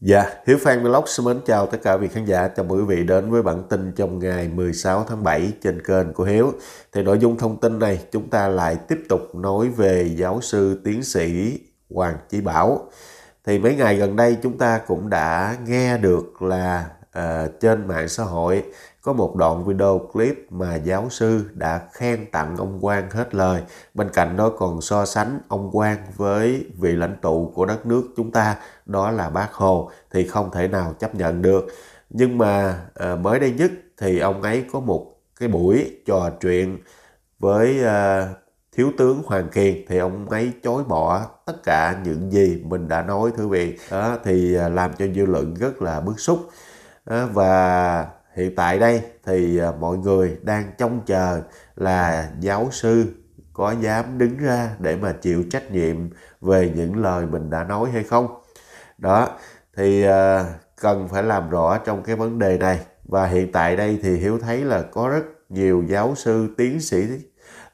Dạ, yeah, Hiếu Phan Vlog xin mến chào tất cả vị khán giả. Chào mừng quý vị đến với bản tin trong ngày 16 tháng 7 trên kênh của Hiếu. Thì nội dung thông tin này chúng ta lại tiếp tục nói về giáo sư tiến sĩ Hoàng Chí Bảo. Thì mấy ngày gần đây chúng ta cũng đã nghe được là uh, trên mạng xã hội có một đoạn video clip mà giáo sư đã khen tặng ông Quang hết lời. Bên cạnh đó còn so sánh ông Quang với vị lãnh tụ của đất nước chúng ta, đó là bác Hồ, thì không thể nào chấp nhận được. Nhưng mà à, mới đây nhất thì ông ấy có một cái buổi trò chuyện với à, thiếu tướng Hoàng Kiền thì ông ấy chối bỏ tất cả những gì mình đã nói thưa vị đó, thì ờ, làm cho dư luận rất là bức xúc đó, và hiện tại đây thì à, mọi người đang trông chờ là giáo sư có dám đứng ra để mà chịu trách nhiệm về những lời mình đã nói hay không đó thì à, cần phải làm rõ trong cái vấn đề này và hiện tại đây thì hiếu thấy là có rất nhiều giáo sư tiến sĩ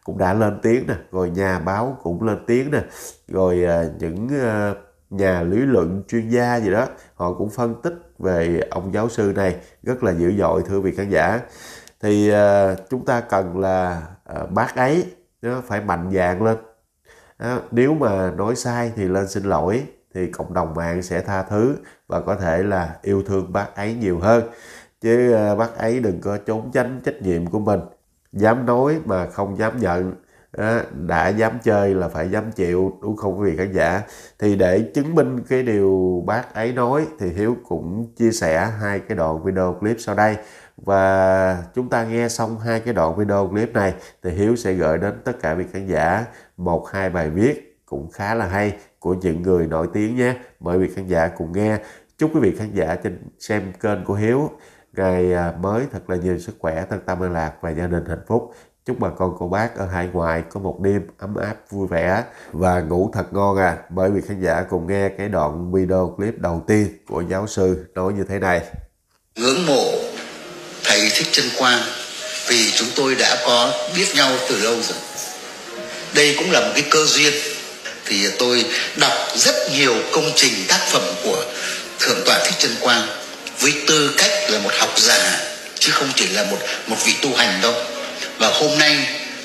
cũng đã lên tiếng nè rồi nhà báo cũng lên tiếng nè rồi à, những nhà lý luận chuyên gia gì đó họ cũng phân tích về ông giáo sư này rất là dữ dội thưa vị khán giả thì à, chúng ta cần là à, bác ấy phải mạnh dạng lên nếu mà nói sai thì lên xin lỗi thì cộng đồng mạng sẽ tha thứ và có thể là yêu thương bác ấy nhiều hơn chứ à, bác ấy đừng có trốn tránh trách nhiệm của mình dám nói mà không dám nhận đã dám chơi là phải dám chịu đúng không quý vị khán giả thì để chứng minh cái điều bác ấy nói thì hiếu cũng chia sẻ hai cái đoạn video clip sau đây và chúng ta nghe xong hai cái đoạn video clip này thì hiếu sẽ gửi đến tất cả vị khán giả một hai bài viết cũng khá là hay của những người nổi tiếng nhé mời vị khán giả cùng nghe chúc quý vị khán giả trên xem kênh của hiếu ngày à, mới thật là nhiều sức khỏe thân tâm an lạc và gia đình hạnh phúc Chúc bà con cô bác ở hải ngoại có một đêm ấm áp vui vẻ và ngủ thật ngon à. Bởi vì khán giả cùng nghe cái đoạn video clip đầu tiên của giáo sư nói như thế này. Ngưỡng mộ Thầy Thích Trân Quang vì chúng tôi đã có biết nhau từ lâu rồi. Đây cũng là một cái cơ duyên thì tôi đọc rất nhiều công trình tác phẩm của Thượng tọa Thích Trân Quang với tư cách là một học giả chứ không chỉ là một một vị tu hành đâu và hôm nay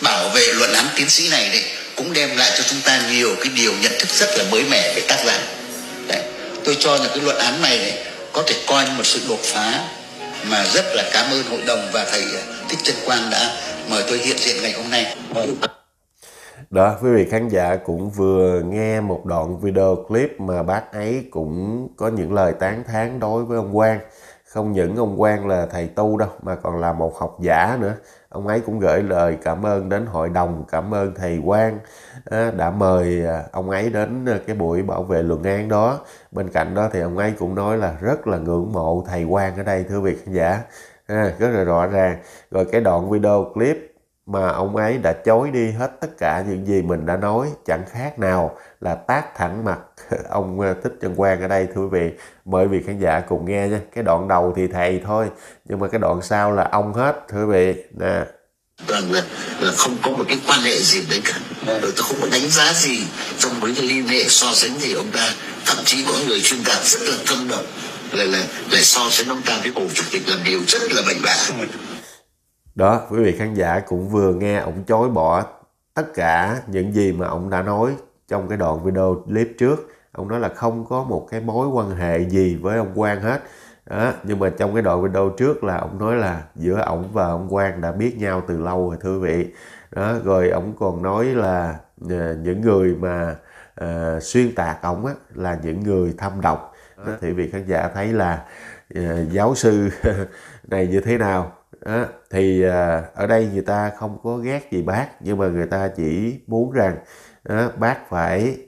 bảo vệ luận án tiến sĩ này đấy cũng đem lại cho chúng ta nhiều cái điều nhận thức rất là mới mẻ về tác giả đấy. tôi cho rằng cái luận án này này có thể coi như một sự đột phá mà rất là cảm ơn hội đồng và thầy ờ, thích trân quang đã mời tôi hiện diện ngày hôm nay mời đó quý vị khán giả cũng vừa nghe một đoạn video clip mà bác ấy cũng có những lời tán thán đối với ông Quang không những ông Quang là thầy tu đâu mà còn là một học giả nữa ông ấy cũng gửi lời cảm ơn đến hội đồng cảm ơn thầy Quang đã mời à, ông ấy đến à, cái buổi bảo vệ luận án đó bên cạnh đó thì ông ấy cũng nói là rất là ngưỡng mộ thầy Quang ở đây thưa vị khán giả à, rất là rõ ràng rồi cái đoạn video clip mà ông ấy đã chối đi hết tất cả những gì mình đã nói chẳng khác nào là tác thẳng mặt ông ờ, Thích Trần Quang ở đây thưa quý vị mời vị khán giả cùng nghe nha cái đoạn đầu thì thầy thôi nhưng mà cái đoạn sau là ông hết thưa quý vị nè toàn vâng, là, vâng. là không có một cái quan hệ gì đấy cả dạ. rồi tôi không có đánh giá gì trong mấy cái liên hệ so sánh gì ông ta thậm chí có người chuyên đạt rất là thâm độc là là là so sánh ông ta với bầu chủ tịch làm điều rất là bậy bạ đó quý vị khán giả cũng vừa nghe ông chối bỏ tất cả những gì mà ông đã nói trong cái đoạn video clip trước ông nói là không có một cái mối quan hệ gì với ông Quang hết đó. nhưng mà trong cái đoạn video trước là ông nói là giữa ổng và ông Quang đã biết nhau từ lâu rồi thưa vị đó rồi ổng còn nói là ờ, những người mà uh, xuyên tạc ổng á là những người thâm độc đó. Ờ. thì vị khán giả thấy là uh, giáo sư này như thế nào đó. thì uh, ở đây người ta không có ghét gì bác nhưng mà người ta chỉ muốn rằng uh, bác phải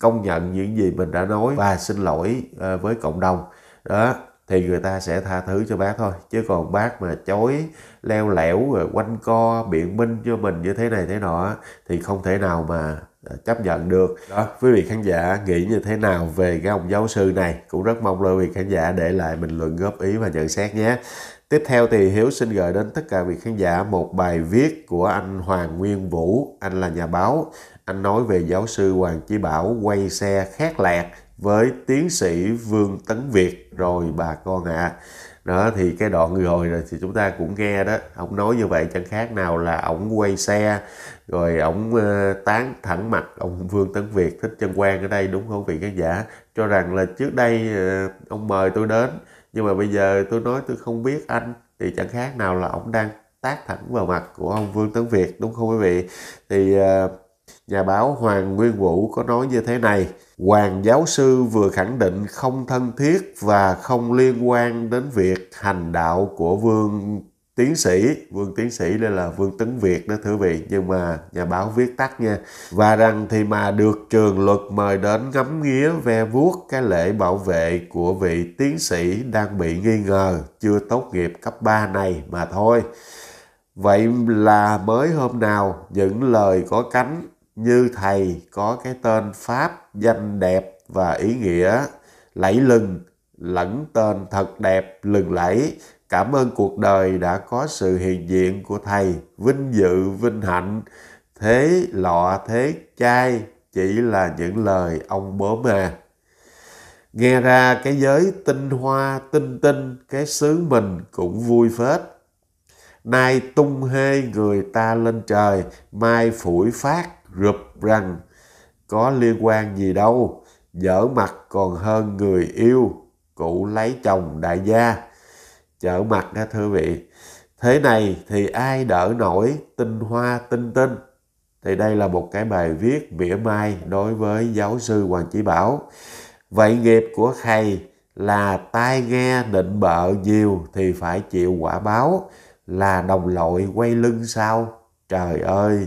công nhận những gì mình đã nói và xin lỗi ờ, với cộng đồng đó thì người ta sẽ tha thứ cho bác thôi chứ còn bác mà chối leo lẻo rồi quanh co biện minh cho mình như thế này thế nọ thì không thể nào mà ờ, chấp nhận được đó quý vị khán giả nghĩ như thế nào về cái ông giáo sư này cũng rất mong lời quý vị khán giả để lại bình luận góp ý và nhận xét nhé tiếp theo thì hiếu xin gửi đến tất cả vị khán giả một bài viết của anh hoàng nguyên vũ anh là nhà báo anh nói về giáo sư Hoàng Chí Bảo quay xe khát lạc với tiến sĩ Vương Tấn Việt rồi bà con ạ. À. Đó thì cái đoạn rồi rồi thì chúng ta cũng nghe đó, ông nói như vậy chẳng khác nào là ông quay xe rồi ông ờ, tán thẳng mặt ông Vương Tấn Việt thích chân quan ở đây đúng không vị khán giả? Cho rằng là trước đây ờ, ông mời tôi đến nhưng mà bây giờ tôi nói tôi không biết anh thì chẳng khác nào là ông đang tác thẳng vào mặt của ông Vương Tấn Việt đúng không quý vị? Thì uh, Nhà báo Hoàng Nguyên Vũ có nói như thế này, Hoàng giáo sư vừa khẳng định không thân thiết và không liên quan đến việc hành đạo của Vương tiến sĩ vương tiến sĩ đây là vương tấn việt đó thưa vị nhưng mà nhà báo viết tắt nha và rằng thì mà được trường luật mời đến ngắm nghía ve vuốt cái lễ bảo vệ của vị tiến sĩ đang bị nghi ngờ chưa tốt nghiệp cấp 3 này mà thôi vậy là mới hôm nào những lời có cánh như thầy có cái tên pháp danh đẹp và ý nghĩa lẫy lừng lẫn tên thật đẹp lừng lẫy cảm ơn cuộc đời đã có sự hiện diện của thầy vinh dự vinh hạnh thế lọ thế chai chỉ là những lời ông bố mà nghe ra cái giới tinh hoa tinh tinh cái xứ mình cũng vui phết nay tung hê người ta lên trời mai phủi phát rụp rằng có liên quan gì đâu, dở mặt còn hơn người yêu, cũ lấy chồng đại gia. Chở mặt đó thưa vị, thế này thì ai đỡ nổi tinh hoa tinh tinh. Thì đây là một cái bài viết mỉa mai đối với giáo sư Hoàng Chỉ Bảo. Vậy nghiệp của thầy là tai nghe định bợ nhiều thì phải chịu quả báo là đồng loại quay lưng sao? Trời ơi!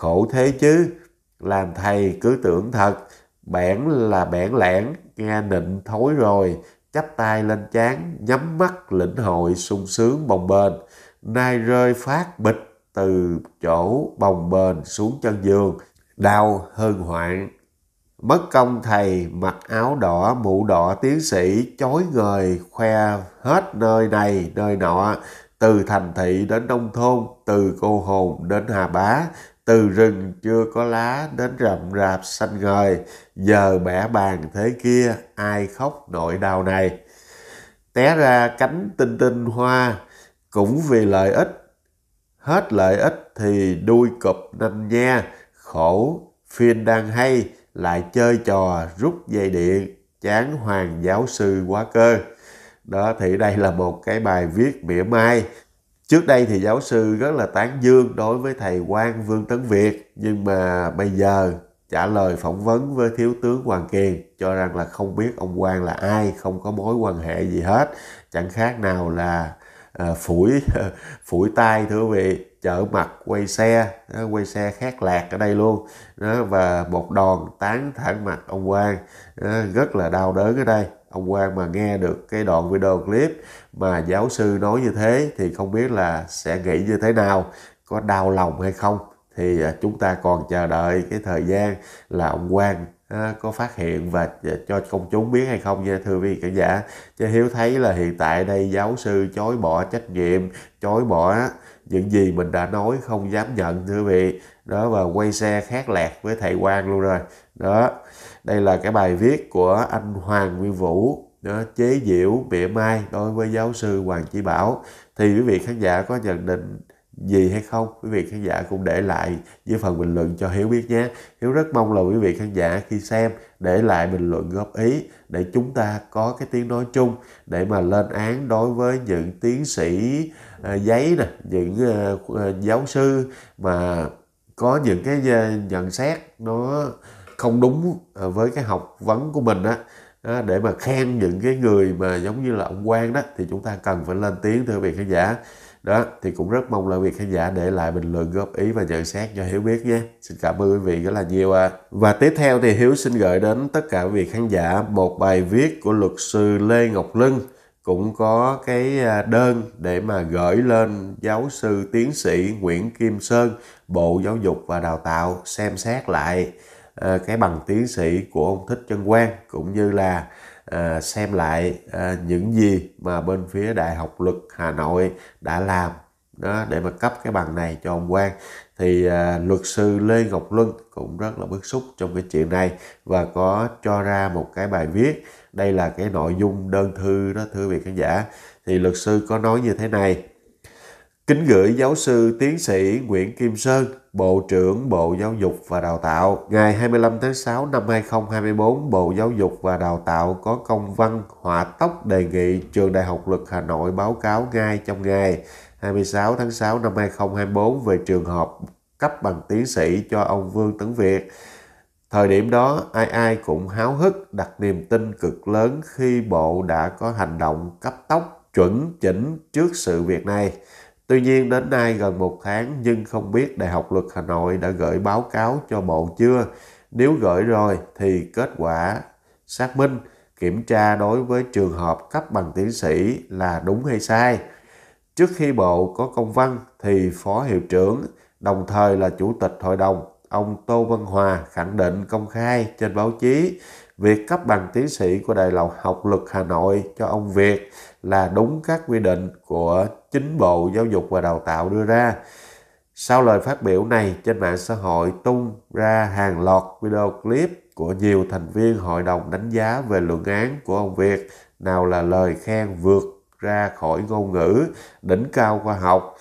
khổ thế chứ làm thầy cứ tưởng thật bẽn là bẽn lẻn nghe nịnh thối rồi chắp tay lên chán nhắm mắt lĩnh hội sung sướng bồng bềnh nay rơi phát bịch từ chỗ bồng bềnh xuống chân giường đau hơn hoạn mất công thầy mặc áo đỏ mũ đỏ tiến sĩ chối người khoe hết nơi này nơi nọ từ thành thị đến nông thôn từ cô hồn đến hà bá từ rừng chưa có lá đến rậm rạp xanh ngời, giờ bẻ bàn thế kia, ai khóc nỗi đau này. Té ra cánh tinh tinh hoa, cũng vì lợi ích, hết lợi ích thì đuôi cụp nanh nha, khổ, phiên đang hay, lại chơi trò rút dây điện, chán hoàng giáo sư quá cơ. Đó thì đây là một cái bài viết mỉa mai Trước đây thì giáo sư rất là tán dương đối với thầy Quang Vương Tấn Việt nhưng mà bây giờ trả lời phỏng vấn với thiếu tướng Hoàng Kiền cho rằng là không biết ông Quang là ai, không có mối quan hệ gì hết, chẳng khác nào là uh, phủi phủi tay thưa quý vị, chở mặt quay xe, đó, quay xe khác lạc ở đây luôn đó, và một đòn tán thẳng mặt ông Quang đó, rất là đau đớn ở đây ông Quang mà nghe được cái đoạn video clip mà giáo sư nói như thế thì không biết là sẽ nghĩ như thế nào có đau lòng hay không thì à, chúng ta còn chờ đợi cái thời gian là ông Quang à, có phát hiện và à, cho công chúng biết hay không nha thưa quý vị khán giả chứ hiếu thấy là hiện tại đây giáo sư chối bỏ trách nhiệm chối bỏ những gì mình đã nói không dám nhận thưa quý vị đó và quay xe khác lạc với thầy Quang luôn rồi đó đây là cái bài viết của anh Hoàng Nguyên Vũ đó, chế diễu mỉa mai đối với giáo sư Hoàng Chí Bảo thì quý vị khán giả có nhận định gì hay không quý vị khán giả cũng để lại dưới phần bình luận cho hiếu biết nhé hiếu rất mong là quý vị khán giả khi xem để lại bình luận góp ý để chúng ta có cái tiếng nói chung để mà lên án đối với những tiến sĩ uh, giấy nè những uh, giáo sư mà có những cái nhận xét nó không đúng ờ, với cái học vấn của mình á để mà khen những cái người mà giống như là ông quan đó thì chúng ta cần phải lên tiếng thưa vị khán giả đó thì cũng rất mong là vị khán giả để lại bình luận góp ý và nhận xét cho hiếu biết nhé xin cảm ơn quý vị rất là nhiều à. và tiếp theo thì hiếu xin gửi đến tất cả vị khán giả một bài viết của luật sư lê ngọc lân cũng có cái à, đơn để mà gửi lên giáo sư tiến sĩ nguyễn kim sơn bộ giáo dục và đào tạo xem xét lại Ờ, cái bằng tiến sĩ của ông Thích Trân Quang cũng như là ờ, xem lại ờ, những gì mà bên phía Đại học Luật Hà Nội đã làm đó để mà cấp cái bằng này cho ông Quang thì luật sư Lê Ngọc Luân cũng rất là bức xúc trong cái chuyện này và có cho ra một cái bài viết đây là cái nội dung đơn thư đó thưa vị khán giả thì luật sư có nói như thế này kính gửi giáo sư tiến sĩ Nguyễn Kim Sơn Bộ trưởng Bộ Giáo dục và Đào tạo. Ngày 25 tháng 6 năm 2024, Bộ Giáo dục và Đào tạo có công văn hỏa tốc đề nghị Trường Đại học Luật Hà Nội báo cáo ngay trong ngày 26 tháng 6 năm 2024 về trường hợp cấp bằng tiến sĩ cho ông Vương Tấn Việt. Thời điểm đó, ai ai cũng háo hức đặt niềm tin cực lớn khi bộ đã có hành động cấp tốc chuẩn chỉnh trước sự việc này. Tuy nhiên đến nay gần một tháng nhưng không biết Đại học Luật Hà Nội đã gửi báo cáo cho Bộ chưa. Nếu gửi rồi thì kết quả xác minh kiểm tra đối với trường hợp cấp bằng tiến sĩ là đúng hay sai. Trước khi Bộ có công văn thì Phó Hiệu trưởng đồng thời là Chủ tịch Hội đồng ông Tô Văn Hòa khẳng định công khai trên báo chí việc cấp bằng tiến sĩ của Đại học Luật Hà Nội cho ông Việt là đúng các quy định của chính Bộ Giáo dục và Đào tạo đưa ra. Sau lời phát biểu này, trên mạng xã hội tung ra hàng loạt video clip của nhiều thành viên hội đồng đánh giá về luận án của ông Việt, nào là lời khen vượt ra khỏi ngôn ngữ, đỉnh cao khoa học,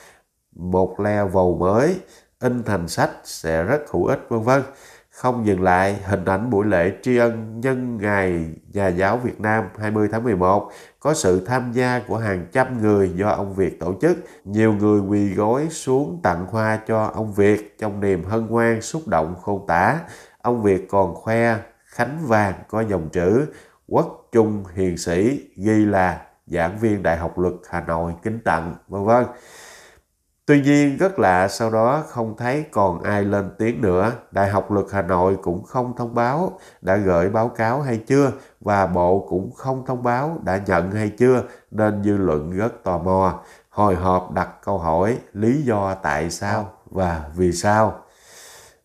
một level mới, in thành sách sẽ rất hữu ích vân vân. Không dừng lại, hình ảnh buổi lễ tri ân nhân ngày Nhà giáo Việt Nam 20 tháng 11 có sự tham gia của hàng trăm người do ông Việt tổ chức. Nhiều người quỳ gối xuống tặng hoa cho ông Việt trong niềm hân hoan xúc động khôn tả. Ông Việt còn khoe khánh vàng có dòng chữ quốc trung hiền sĩ ghi là giảng viên Đại học Luật Hà Nội kính tặng, vân vân. Tuy nhiên rất lạ sau đó không thấy còn ai lên tiếng nữa. Đại học luật Hà Nội cũng không thông báo đã gửi báo cáo hay chưa và bộ cũng không thông báo đã nhận hay chưa nên dư luận rất tò mò. Hồi hộp đặt câu hỏi lý do tại sao và vì sao.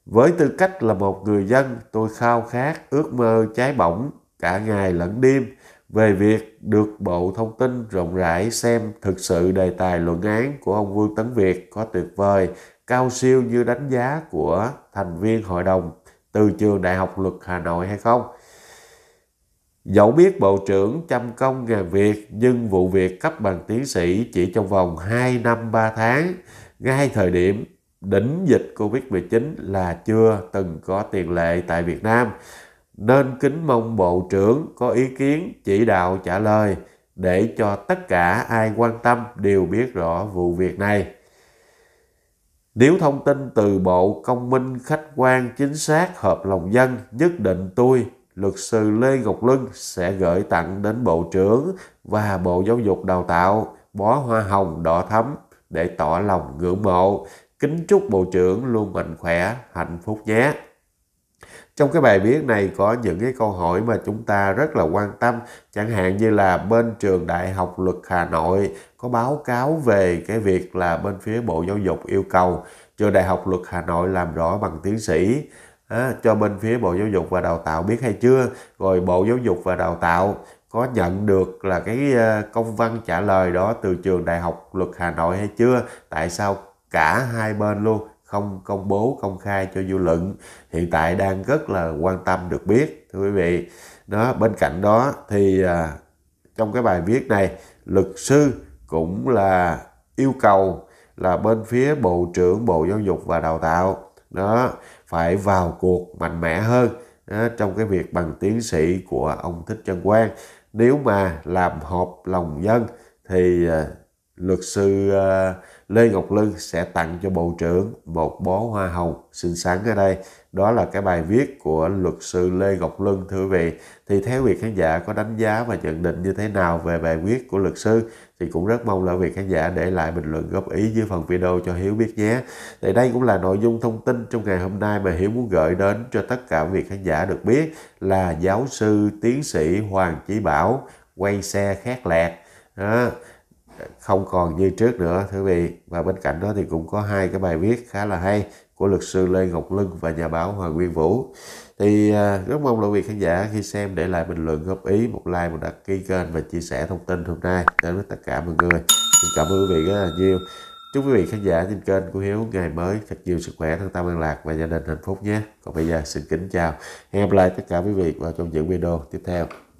Với tư cách là một người dân tôi khao khát ước mơ cháy bỏng cả ngày lẫn đêm về việc được Bộ Thông tin rộng rãi xem thực sự đề tài luận án của ông Vương Tấn Việt có tuyệt vời, cao siêu như đánh giá của thành viên hội đồng từ trường Đại học Luật Hà Nội hay không. Dẫu biết Bộ trưởng chăm công ngàn việc nhưng vụ việc cấp bằng tiến sĩ chỉ trong vòng 2 năm 3 tháng, ngay thời điểm đỉnh dịch Covid-19 là chưa từng có tiền lệ tại Việt Nam nên kính mong bộ trưởng có ý kiến chỉ đạo trả lời để cho tất cả ai quan tâm đều biết rõ vụ việc này. Nếu thông tin từ bộ công minh khách quan chính xác hợp lòng dân, nhất định tôi, luật sư Lê Ngọc Luân sẽ gửi tặng đến Bộ trưởng và Bộ Giáo dục Đào tạo bó hoa hồng đỏ thắm để tỏ lòng ngưỡng mộ. Kính chúc Bộ trưởng luôn mạnh khỏe, hạnh phúc nhé. Trong cái bài viết này có những cái câu hỏi mà chúng ta rất là quan tâm, chẳng hạn như là bên trường Đại học Luật Hà Nội có báo cáo về cái việc là bên phía Bộ Giáo dục yêu cầu trường Đại học Luật Hà Nội làm rõ bằng tiến sĩ à, cho bên phía Bộ Giáo dục và Đào tạo biết hay chưa, rồi Bộ Giáo dục và Đào tạo có nhận được là cái ờ, công văn trả lời đó từ trường Đại học Luật Hà Nội hay chưa? Tại sao cả hai bên luôn không công bố công khai cho dư luận hiện tại đang rất là quan tâm được biết thưa quý vị đó bên cạnh đó thì à, trong cái bài viết này luật sư cũng là yêu cầu là bên phía bộ trưởng bộ giáo dục và đào tạo đó phải vào cuộc mạnh mẽ hơn đó, trong cái việc bằng tiến sĩ của ông thích trân quang nếu mà làm hợp lòng dân thì à, luật sư à, Lê Ngọc Lân sẽ tặng cho Bộ trưởng một bó hoa hồng xinh xắn ở đây. Đó là cái bài viết của luật sư Lê Ngọc Lân thưa quý vị. Thì theo vị khán giả có đánh giá và nhận định như thế nào về bài viết của luật sư thì cũng rất mong là vị khán giả để lại bình luận góp ý dưới phần video cho Hiếu biết nhé. Thì đây cũng là nội dung thông tin trong ngày hôm nay mà Hiếu muốn gửi đến cho tất cả vị khán giả được biết là giáo sư tiến sĩ Hoàng Chí Bảo quay xe khét lẹt. À, không còn như trước nữa thưa vị và bên cạnh đó thì cũng có hai cái bài viết khá là hay của luật sư Lê Ngọc Lưng và nhà báo Hoàng Nguyên Vũ thì à, rất mong là quý khán giả khi xem để lại bình luận góp ý một like một đăng ký kênh và chia sẻ thông tin hôm nay đến với tất cả mọi người xin cảm ơn quý vị rất là nhiều chúc quý vị khán giả trên kênh của Hiếu ngày mới thật nhiều sức khỏe thân tâm an lạc và gia đình hạnh phúc nhé còn bây giờ xin kính chào hẹn gặp lại tất cả quý vị vào trong những video tiếp theo